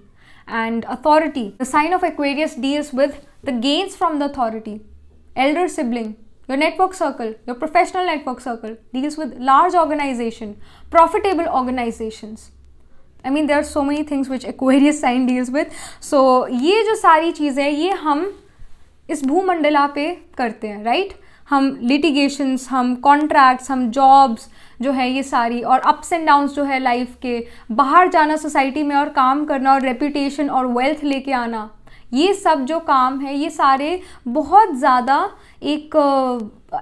and authority. The sign of Aquarius deals with the gains from the authority, elder sibling, Your network circle, your professional network circle deals with large organization, profitable organizations. I mean there are so many things which Aquarius sign deals with so ये जो सारी चीज़ें ये हम इस भूमंडला पे करते हैं राइट right? हम लिटिगेशंस हम कॉन्ट्रैक्ट्स हम जॉब्स जो है ये सारी और अप्स एंड डाउन्स जो है लाइफ के बाहर जाना सोसाइटी में और काम करना और रेपुटेशन और वेल्थ लेके आना ये सब जो काम है ये सारे बहुत ज़्यादा एक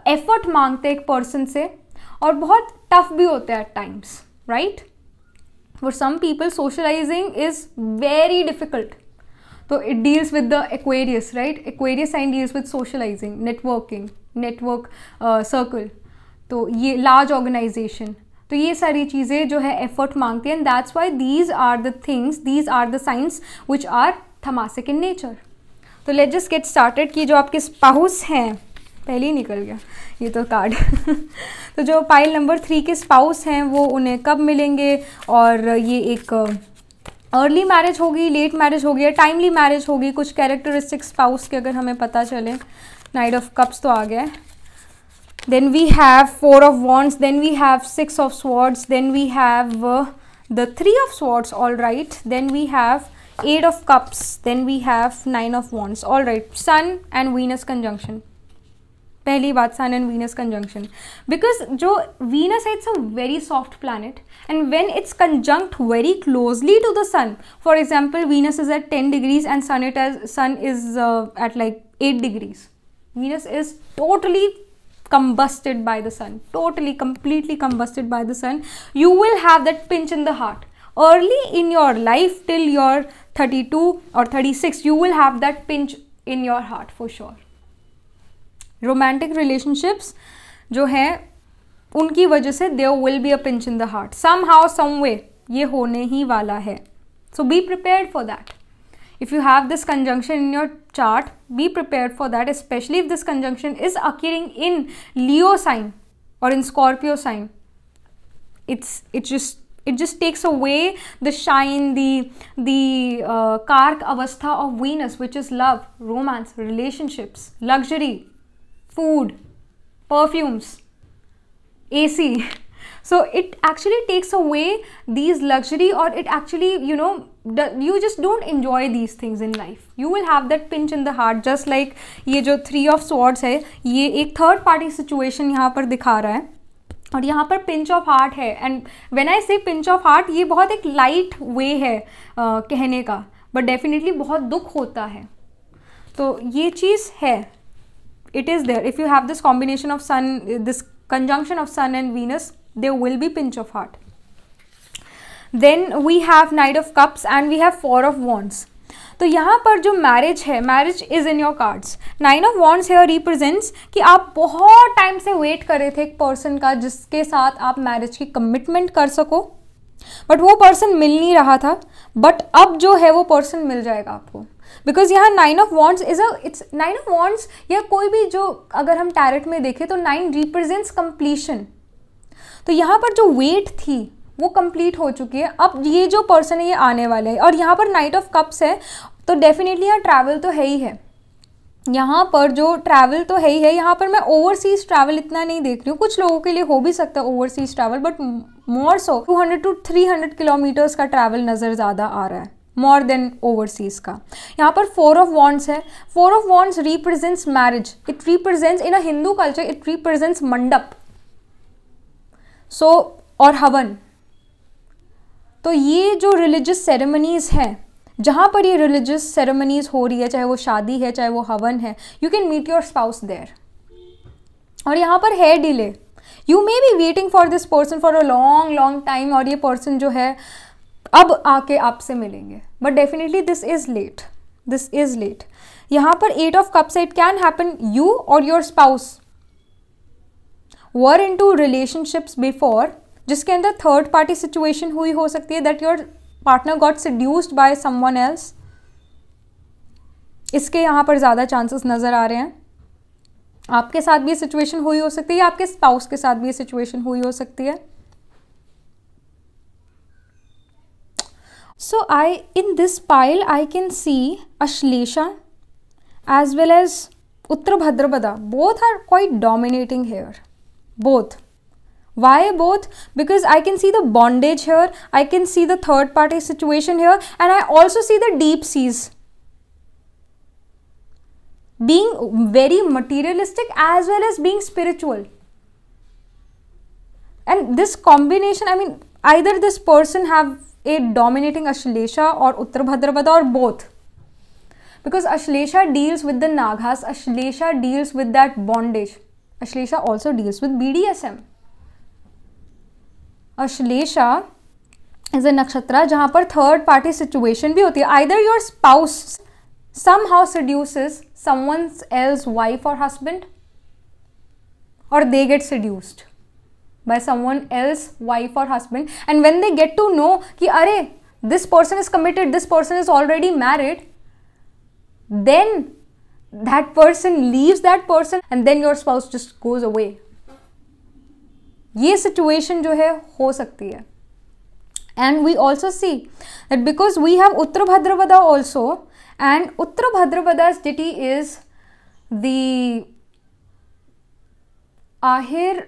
एफर्ट मांगते एक पर्सन से और बहुत टफ भी होते हैं at times right for some people socialising is very difficult तो it deals with the Aquarius right Aquarius and deals with socialising networking network circle तो ये लार्ज ऑर्गेनाइजेशन तो ये सारी चीज़ें जो है एफर्ट मांगती हैं and that's why these are the things these are the signs which are tamasic in nature तो लेट जस्ट गेट स्टार्टेड कि जो आपके स्पाउस हैं पहले ही निकल गया ये तो कार्ड (laughs) तो जो पाइल नंबर थ्री के स्पाउस हैं वो उन्हें कब मिलेंगे और ये एक अर्ली uh, मैरिज होगी लेट मैरिज होगी या टाइमली मैरिज होगी कुछ कैरेक्टरिस्टिक्स स्पाउस के अगर हमें पता चले नाइट ऑफ कप्स तो आ गया है then we have four of wands then we have six of swords then we have the three of swords all right then we have eight of cups then we have nine of wands all right sun and venus conjunction pehli baat sun and venus conjunction because jo venus hai it's a very soft planet and when it's conjunct very closely to the sun for example venus is at 10 degrees and sun it as sun is uh, at like 8 degrees venus is totally combusted by the sun totally completely combusted by the sun you will have that pinch in the heart early in your life till your 32 or 36 you will have that pinch in your heart for sure romantic relationships जो हैं उनकी वजह से there will be a pinch in the heart somehow some way ये होने ही वाला है so be prepare for that if you have this conjunction in your chart be prepared for that especially if this conjunction is occurring in leo sign or in scorpio sign it's it's just it just takes away the shine the the uh, kark avastha of venus which is love romance relationships luxury food perfumes ac (laughs) so it actually takes away these luxury or it actually you know you just don't enjoy these things in life you will have that pinch in the heart just like ये जो three of swords है ये एक third party situation यहाँ पर दिखा रहा है और यहाँ पर पिंच ऑफ हार्ट है and when I say pinch of heart ये बहुत एक लाइट वे है आ, कहने का बट डेफिनेटली बहुत दुख होता है तो ये चीज़ है it is there if you have this combination of sun this conjunction of sun and Venus they will be pinch of heart then we have knight of cups and we have four of wands तो यहाँ पर जो marriage है marriage is in your cards nine of wands है represents कि आप बहुत time से वेट कर रहे थे एक पर्सन का जिसके साथ आप मैरिज की कमिटमेंट कर सको बट वो पर्सन मिल नहीं रहा था बट अब जो है वो पर्सन मिल जाएगा आपको बिकॉज यहाँ nine of wands is a it's nine of wands या कोई भी जो अगर हम टैरेट में देखें तो नाइन रिप्रेजेंट्स कंप्लीशन तो यहाँ पर जो वेट थी वो कंप्लीट हो चुकी है अब ये जो पर्सन है ये आने वाले हैं और यहाँ पर नाइट ऑफ कप्स है तो डेफिनेटली यहाँ ट्रैवल तो है ही है यहाँ पर जो ट्रैवल तो है ही है यहाँ पर मैं ओवरसीज ट्रैवल इतना नहीं देख रही हूँ कुछ लोगों के लिए हो भी सकता है overseas travel but more so 200 to 300 kilometres का ट्रैवल नज़र ज़्यादा आ रहा है मोर देन ओवरसीज का यहाँ पर फोर ऑफ वॉन्ट्स है four of wands represents marriage it represents in a Hindu culture it represents mandap so और हवन तो ये जो रिलीजियस सेरेमनीज़ हैं जहाँ पर ये रिलीजियस सेरेमनीज़ हो रही है चाहे वो शादी है चाहे वो हवन है you can meet your spouse there और यहाँ पर है delay you may be waiting for this person for a long long time और ये पर्सन जो है अब आके आपसे मिलेंगे but definitely this is late this is late यहाँ पर eight of cups it can happen you और your spouse were in two relationships before जिसके अंदर थर्ड पार्टी सिचुएशन हुई हो सकती है that your partner got seduced by someone else इसके यहाँ पर ज़्यादा चांसेस नज़र आ रहे हैं आपके साथ भी ये सिचुएशन हुई हो सकती है या आपके स्पाउस के साथ भी ये सिचुएशन हुई हो सकती है so I in this pile I can see Ashlesha as well as Uttar Bhadrapada both are quite dominating here both Why both? Because I can see the bondage here, I can see the third party situation here, and I also see the deep seas. Being very materialistic as well as being spiritual. And this combination, I mean, either this person have a dominating Ashlesha or Uttarabhadrapada or both. Because Ashlesha deals with the Nagas, Ashlesha deals with that bondage. Ashlesha also deals with BDSM. Ashlesha is a nakshatra जहाँ पर third party situation भी होती है either your spouse somehow some someone else wife और husband और they get seduced by someone else wife और husband and when they get to know कि अरे this person is committed this person is already married then that person leaves that person and then your spouse just goes away ये situation जो है हो सकती है and we also see that because we have Uttar Bhadrapada also and Uttar Bhadrapada deity is the Ahir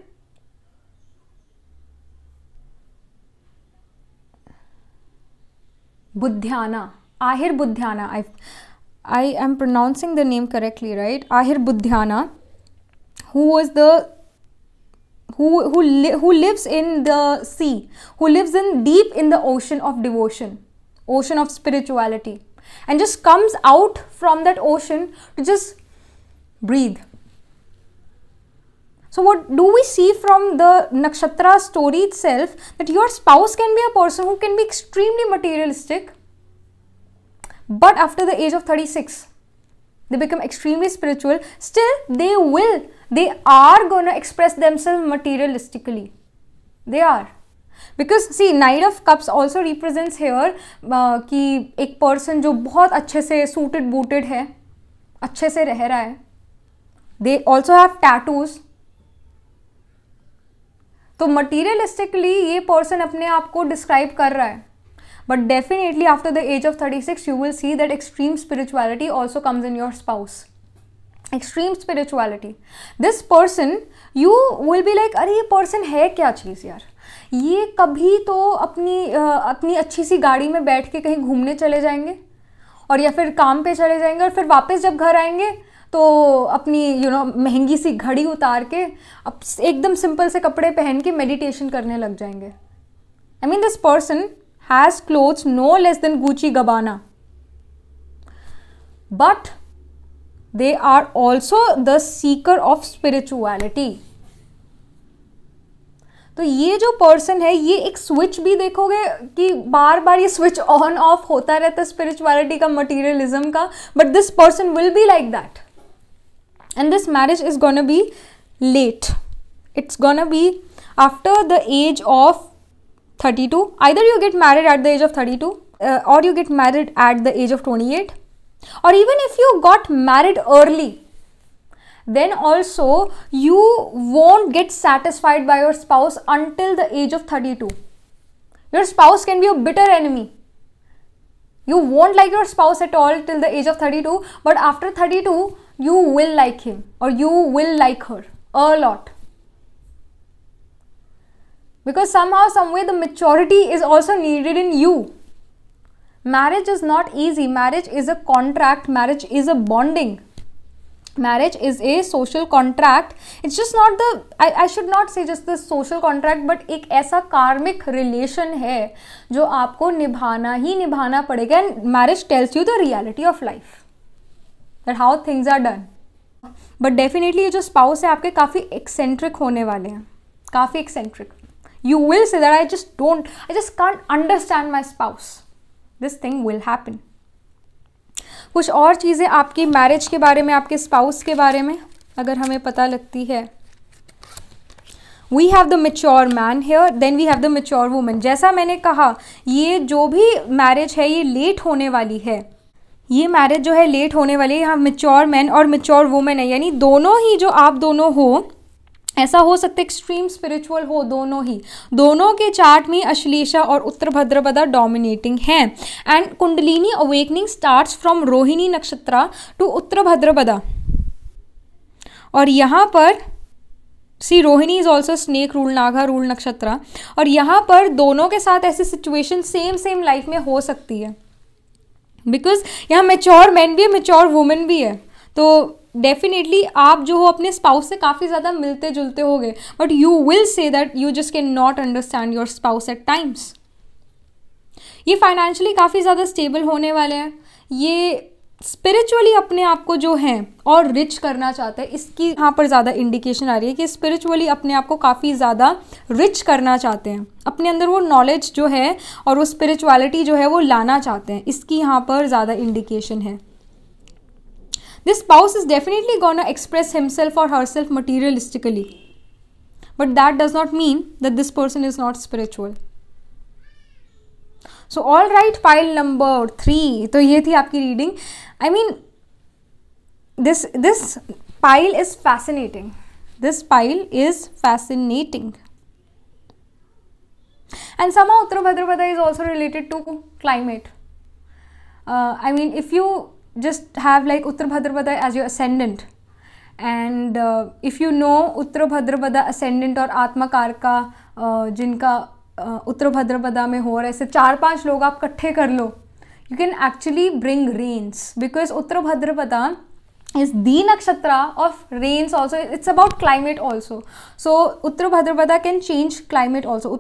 Budhnya Ahir Budhnya I I am pronouncing the name correctly right Ahir Budhnya who was the who, who, li who lives in the sea, who lives in deep in the ocean of devotion, ocean of spirituality, and just comes out from that ocean to just breathe. So, what do we see from the nakshatra story itself? That your spouse can be a person who can be extremely materialistic, but after the age of 36, they become extremely spiritual. Still, they will they are going to express themselves materialistically they are because see knight of cups also represents here कि एक person जो बहुत अच्छे से suited booted है अच्छे से रह रहा है दे ऑल्सो हैव टैटूज तो मटीरियलिस्टिकली ये पर्सन अपने आप को डिस्क्राइब कर रहा है but definitely after the age of thirty six you will see that extreme spirituality also comes in your spouse extreme spirituality this person you will be like अरे ये पर्सन है क्या चीज़ यार ये कभी तो अपनी आ, अपनी अच्छी सी गाड़ी में बैठ के कहीं घूमने चले जाएंगे और या फिर काम पे चले जाएंगे और फिर वापस जब घर आएंगे तो अपनी यू you नो know, महंगी सी घड़ी उतार के अब एकदम सिंपल से कपड़े पहन के मेडिटेशन करने लग जाएंगे I mean this person has clothes no less than Gucci Gabbana but they are also the seeker of spirituality तो ये जो पर्सन है ये एक स्विच भी देखोगे कि बार बार ये स्विच ऑन ऑफ होता रहता है स्पिरिचुअलिटी का मटीरियलिज्म का but this person will be like that and this marriage is gonna be late it's gonna be after the age of thirty two either you get married at the age of thirty two और you get married at the age of twenty eight Or even if you got married early, then also you won't get satisfied by your spouse until the age of 32. Your spouse can be a bitter enemy. You won't like your spouse at all till the age of 32, but after 32, you will like him or you will like her a lot. Because somehow, someway, the maturity is also needed in you marriage is not easy marriage is a contract marriage is a bonding marriage is a social contract it's just not the I I should not see just the social contract but एक ऐसा कार्मिक relation है जो आपको निभाना ही निभाना पड़ेगा and marriage tells you the reality of life that how things are done but definitely ये जो स्पाउस है आपके काफ़ी एक्सेंट्रिक होने वाले हैं काफ़ी eccentric you will see that I just don't I just can't understand my spouse this thing will happen कुछ और चीज़ें आपकी मैरिज के बारे में आपके स्पाउस के बारे में अगर हमें पता लगती है we have the mature man here then we have the mature women जैसा मैंने कहा ये जो भी मैरिज है ये लेट होने वाली है ये मैरिज जो है लेट होने वाली है यहाँ मेच्योर मैन और मेच्योर वूमेन है यानी दोनों ही जो आप दोनों हो ऐसा हो सकता है एक्सट्रीम स्पिरिचुअल हो दोनों ही दोनों के चार्ट में अश्लेषा और उत्तर भद्रपदा डोमिनेटिंग है and kundalini awakening starts from Rohini nakshatra to Uttar Bhadrapada और यहाँ पर see Rohini is also snake rule naga rule nakshatra और यहाँ पर दोनों के साथ ऐसी सिचुएशन सेम सेम लाइफ में हो सकती है बिकॉज यहाँ मेच्योर मैन भी है मेच्योर वुमेन भी है तो डेफिनेटली आप जो हो अपने स्पाउस से काफ़ी ज़्यादा मिलते जुलते हो गए but you will say that you just can not understand your spouse at times ये फाइनेंशियली काफ़ी ज़्यादा स्टेबल होने वाले हैं ये स्पिरिचुअली अपने आप को जो है और रिच करना चाहते हैं इसकी यहाँ पर ज़्यादा इंडिकेशन आ रही है कि स्पिरिचुअली अपने आप को काफ़ी ज़्यादा रिच करना चाहते हैं अपने अंदर वो नॉलेज जो है और वो स्पिरिचुअलिटी जो है वो लाना चाहते हैं इसकी यहाँ पर ज़्यादा इंडिकेशन है This spouse is definitely gonna express himself or herself materialistically. But that does not mean that this person is not spiritual. So, all right, pile number three. So, this was your reading. I mean, this this pile is fascinating. This pile is fascinating. and somehow uttar bhadrapada is also related to climate uh, i mean if you just have like Uttar Bhadrapada as your ascendant. And uh, if you know Uttar Bhadrapada ascendant or आत्मा कारका uh, jinka uh, उत्तर भद्रपदा में हो रहा है ऐसे चार पांच लोग आप इकट्ठे कर लो you can actually bring rains because Uttar Bhadrapada is the nakshatra of rains also it's about climate also so uttar bhadrapada can change climate also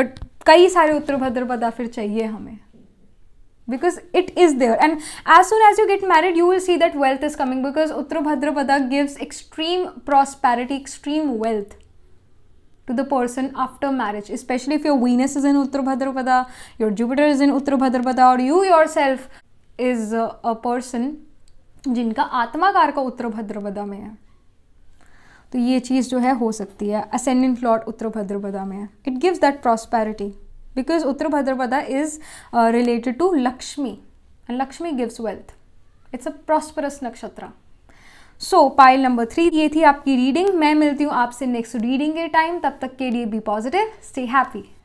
but कई सारे उत्तर भद्रपदा फिर चाहिए हमें because it is there and as soon as you get married you will see that wealth is coming because uttarabhadrapada gives extreme prosperity extreme wealth to the person after marriage especially if your venus is in uttarabhadrapada your jupiter is in uttarabhadrapada or you yourself is a, a person जिनका आत्मा कारक उत्तर भद्रपदा में है तो ये चीज़ जो है हो सकती है असेंडेंट लॉर्ड उत्तर भद्रपदा में है it gives that prosperity because Uttar Bhadrapada is related to Lakshmi and Lakshmi gives wealth it's a prosperous nakshatra so pile number three ये थी आपकी रीडिंग मैं मिलती हूँ आपसे नेक्स्ट रीडिंग के टाइम तब तक के लिए बी पॉजिटिव स्टे हैप्पी